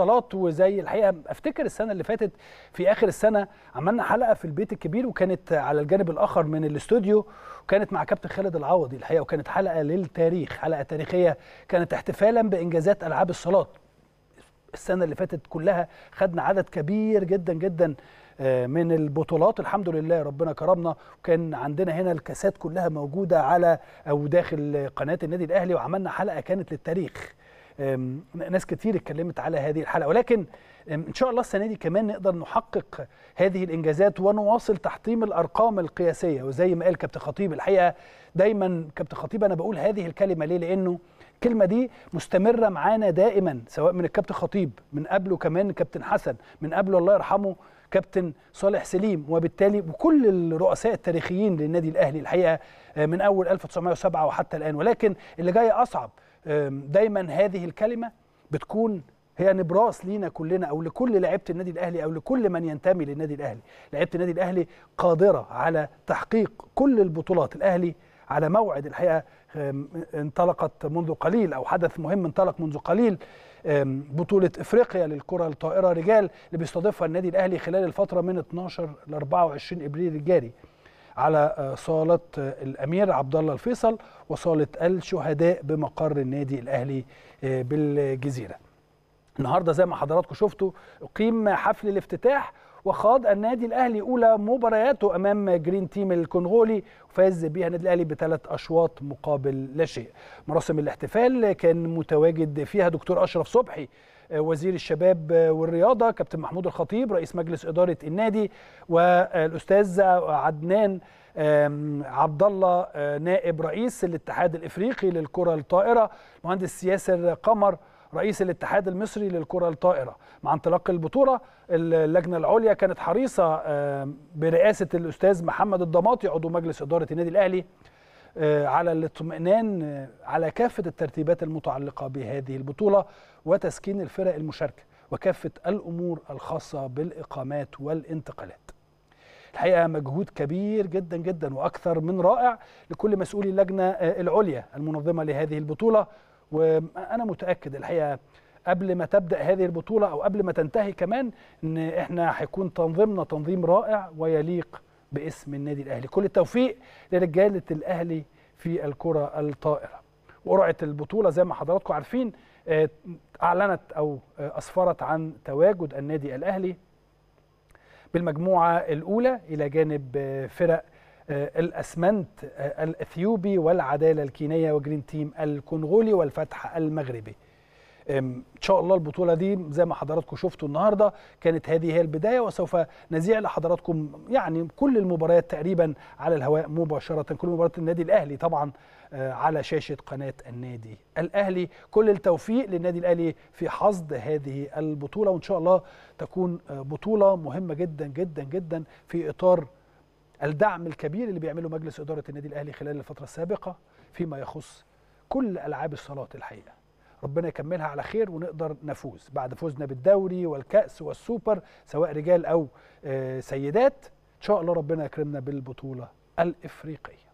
اتصالات وزي الحقيقه افتكر السنه اللي فاتت في اخر السنه عملنا حلقه في البيت الكبير وكانت على الجانب الاخر من الاستوديو وكانت مع كابتن خالد العوضي الحقيقه وكانت حلقه للتاريخ حلقه تاريخيه كانت احتفالا بانجازات العاب الصالات السنه اللي فاتت كلها خدنا عدد كبير جدا جدا آه، من البطولات الحمد لله ربنا كرمنا وكان عندنا هنا الكاسات كلها موجوده على او داخل قناه النادي الاهلي وعملنا حلقه كانت للتاريخ ناس كتير اتكلمت على هذه الحلقه ولكن ان شاء الله السنه دي كمان نقدر نحقق هذه الانجازات ونواصل تحطيم الارقام القياسيه وزي ما قال كابتن خطيب الحقيقه دايما كابتن خطيب انا بقول هذه الكلمه ليه لانه الكلمه دي مستمره معانا دائما سواء من الكابتن خطيب من قبله كمان كابتن حسن من قبله الله يرحمه كابتن صالح سليم وبالتالي وكل الرؤساء التاريخيين للنادي الاهلي الحقيقه آه، من اول 1907 وحتى الان ولكن اللي جاي اصعب دايما هذه الكلمه بتكون هي نبراس لينا كلنا او لكل لعيبه النادي الاهلي او لكل من ينتمي للنادي الاهلي لعيبه النادي الاهلي قادره على تحقيق كل البطولات الاهلي على موعد الحقيقه انطلقت منذ قليل او حدث مهم انطلق منذ قليل بطوله افريقيا للكره الطائره رجال اللي بيستضيفها النادي الاهلي خلال الفتره من 12 ل 24 ابريل الجاري على آه، صاله آه، الامير عبد الله الفيصل وصاله الشهداء بمقر النادي الاهلي آه، بالجزيره. النهارده زي ما حضراتكم شفتوا اقيم حفل الافتتاح وخاض النادي الاهلي اولى مبارياته امام جرين تيم الكونغولي وفاز بها النادي الاهلي بثلاث اشواط مقابل لا شيء مراسم الاحتفال كان متواجد فيها دكتور اشرف صبحي آه، وزير الشباب آه، والرياضه كابتن محمود الخطيب رئيس مجلس اداره النادي والاستاذ عدنان عبد الله آه، نائب رئيس الاتحاد الافريقي للكره الطائره المهندس ياسر قمر رئيس الاتحاد المصري للكرة الطائرة مع انطلاق البطولة اللجنة العليا كانت حريصة برئاسة الأستاذ محمد الضماطي عضو مجلس إدارة النادي الأهلي آه، على الاطمئنان آه، على كافة الترتيبات المتعلقة بهذه البطولة وتسكين الفرق المشاركة وكافة الأمور الخاصة بالإقامات والانتقالات الحقيقه مجهود كبير جدا جدا واكثر من رائع لكل مسؤولي اللجنه آه، العليا المنظمه لهذه البطوله وانا متاكد الحقيقه قبل ما تبدا هذه البطوله او قبل ما تنتهي كمان ان احنا هيكون تنظيمنا تنظيم رائع ويليق باسم النادي الاهلي كل التوفيق لرجاله الاهلي في الكره الطائره وقرعه البطوله زي ما حضراتكم عارفين آه، اعلنت او آه، اسفرت عن تواجد النادي الاهلي بالمجموعه الاولى الى جانب آه، فرق آه، الاسمنت آه، الاثيوبي والعداله الكينيه وجرين تيم الكونغولي والفتح المغربي ان شاء الله البطوله دي زي ما حضراتكم شفتوا النهارده كانت هذه هي البدايه وسوف نذيع لحضراتكم يعني كل المباريات تقريبا على الهواء مباشره كل مباراه النادي الاهلي طبعا آه، على شاشه قناه النادي الاهلي كل التوفيق للنادي الاهلي في حصد هذه البطوله وان شاء الله تكون بطوله مهمه جدا جدا جدا في اطار الدعم الكبير اللي بيعمله مجلس إدارة النادي الأهلي خلال الفترة السابقة فيما يخص كل ألعاب الصلاة الحقيقة ربنا يكملها على خير ونقدر نفوز بعد فوزنا بالدوري والكأس والسوبر سواء رجال أو آه، سيدات إن شاء الله ربنا يكرمنا بالبطولة الإفريقية